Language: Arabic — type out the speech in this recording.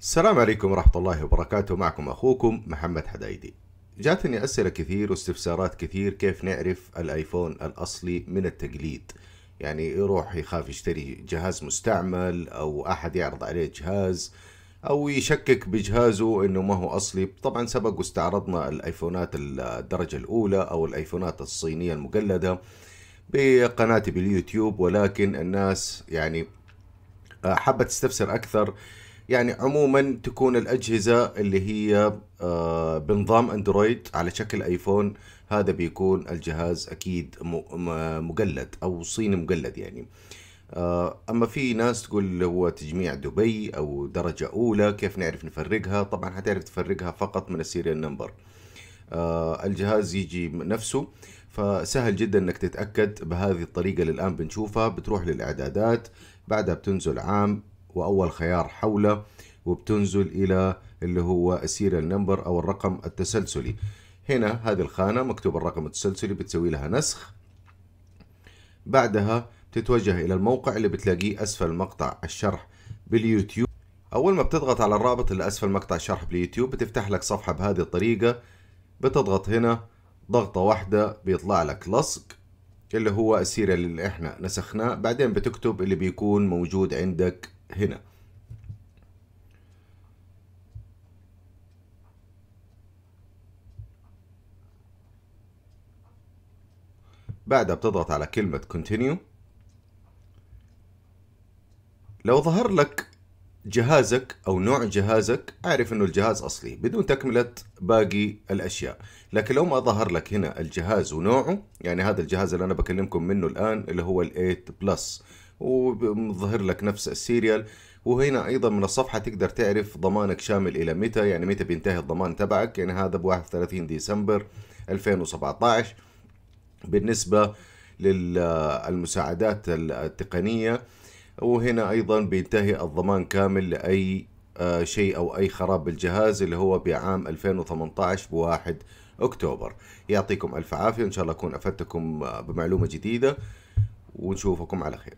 السلام عليكم ورحمة الله وبركاته معكم أخوكم محمد حدايدي جاتني أسئلة كثير واستفسارات كثير كيف نعرف الآيفون الأصلي من التقليد يعني يروح يخاف يشتري جهاز مستعمل أو أحد يعرض عليه جهاز أو يشكك بجهازه إنه ما هو أصلي طبعا سبق واستعرضنا الآيفونات الدرجة الأولى أو الآيفونات الصينية المقلدة بقناتي باليوتيوب ولكن الناس يعني حابة تستفسر أكثر يعني عموما تكون الأجهزة اللي هي آه، بنظام أندرويد على شكل آيفون هذا بيكون الجهاز أكيد مقلد أو صيني مقلد يعني آه، أما في ناس تقول هو تجميع دبي أو درجة أولى كيف نعرف نفرقها طبعا حتعرف تفرقها فقط من السيريال نمبر آه، الجهاز يجي نفسه فسهل جدا انك تتاكد بهذه الطريقه اللي الان بنشوفها بتروح للاعدادات بعدها بتنزل عام واول خيار حوله وبتنزل الى اللي هو السيريال نمبر او الرقم التسلسلي هنا هذه الخانه مكتوب الرقم التسلسلي بتسوي لها نسخ بعدها تتوجه الى الموقع اللي بتلاقيه اسفل مقطع الشرح باليوتيوب اول ما بتضغط على الرابط اللي اسفل مقطع الشرح باليوتيوب بتفتح لك صفحه بهذه الطريقه بتضغط هنا ضغطه واحده بيطلع لك لصق اللي هو السيريال اللي احنا نسخناه بعدين بتكتب اللي بيكون موجود عندك هنا بعدها بتضغط على كلمة continue لو ظهر لك جهازك أو نوع جهازك أعرف أنه الجهاز أصلي بدون تكملة باقي الأشياء لكن لو ما ظهر لك هنا الجهاز ونوعه يعني هذا الجهاز اللي أنا بكلمكم منه الآن اللي هو الـ 8 بلس وظهر لك نفس السيريال وهنا ايضا من الصفحه تقدر تعرف ضمانك شامل الى متى يعني متى بينتهي الضمان تبعك يعني هذا ب 31 ديسمبر 2017 بالنسبه للمساعدات التقنيه وهنا ايضا بينتهي الضمان كامل لاي آه، شيء او اي خراب بالجهاز اللي هو بعام 2018 بواحد اكتوبر يعطيكم الف عافيه ان شاء الله اكون افدتكم آه، بمعلومه جديده ونشوفكم على خير